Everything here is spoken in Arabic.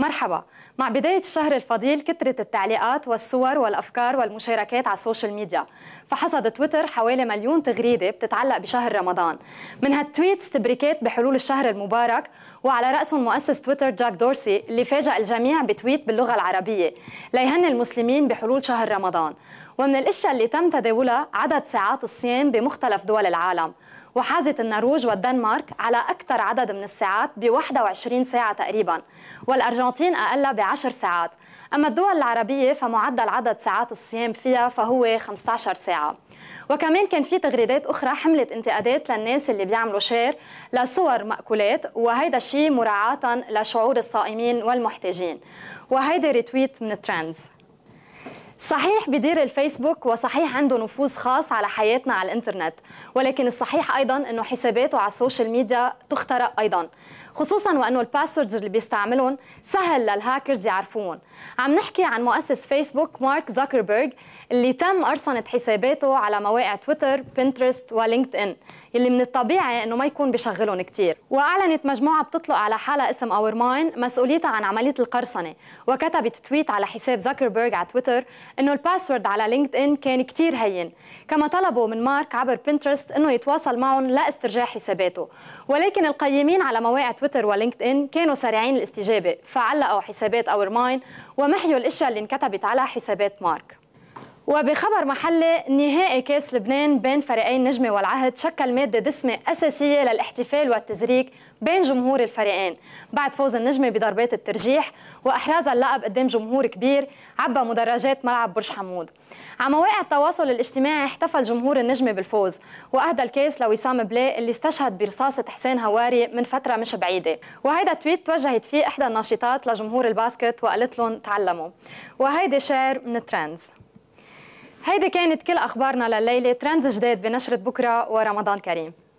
مرحبا مع بداية الشهر الفضيل كثرة التعليقات والصور والأفكار والمشاركات على السوشيال ميديا فحصد تويتر حوالي مليون تغريدة بتتعلق بشهر رمضان من هالتويتس تبريكات بحلول الشهر المبارك وعلى رأسهم مؤسس تويتر جاك دورسي اللي فاجأ الجميع بتويت باللغة العربية ليهن المسلمين بحلول شهر رمضان ومن الأشياء اللي تم تداولها عدد ساعات الصيام بمختلف دول العالم وحازت النرويج والدنمارك على أكثر عدد من الساعات ب 21 ساعة تقريبا والأرجنتين مواطين أقل بعشر ساعات أما الدول العربية فمعدل عدد ساعات الصيام فيها فهو 15 ساعة وكمان كان في تغريدات أخرى حملت انتقادات للناس اللي بيعملوا شير لصور مأكولات وهيدا الشيء مراعاة لشعور الصائمين والمحتاجين وهيدا ريتويت من ترندز صحيح بدير الفيسبوك وصحيح عنده نفوذ خاص على حياتنا على الانترنت ولكن الصحيح ايضا انه حساباته على السوشيال ميديا تخترق ايضا خصوصا وانه الباسوردز اللي بيستعملهم سهل للهاكرز يعرفون عم نحكي عن مؤسس فيسبوك مارك زوكربيرج اللي تم ارصنه حساباته على مواقع تويتر بنترست ولينكد ان اللي من الطبيعي انه ما يكون بشغلهم كتير واعلنت مجموعه بتطلق على حالها اسم اور ماين مسؤوليتها عن عمليه القرصنه وكتبت تويت على حساب زوكربيرج على تويتر انه الباسورد على لينكد ان كان كتير هين كما طلبوا من مارك عبر بنترست انه يتواصل معهم لاسترجاع حساباته ولكن القيمين على مواقع تويتر ولينكد ان كانوا سريعين الاستجابه فعلقوا حسابات اور ماين ومحيوا الاشياء اللي انكتبت على حسابات مارك وبخبر محلي نهائي كاس لبنان بين فريقي النجمة والعهد شكل مادة دسمة أساسية للاحتفال والتزريك بين جمهور الفريقين بعد فوز النجمة بضربات الترجيح وإحراز اللقب قدام جمهور كبير عبى مدرجات ملعب برج حمود على مواقع التواصل الاجتماعي احتفل جمهور النجمة بالفوز وأهدى الكاس لوسام بلاي اللي استشهد برصاصة حسين هواري من فترة مش بعيدة وهيدا التويت توجهت فيه إحدى الناشطات لجمهور الباسكت وقالت لهم تعلموا وهيدي شير من الترندز هيدي كانت كل أخبارنا لليلة ترند جديد بنشرة بكرة ورمضان كريم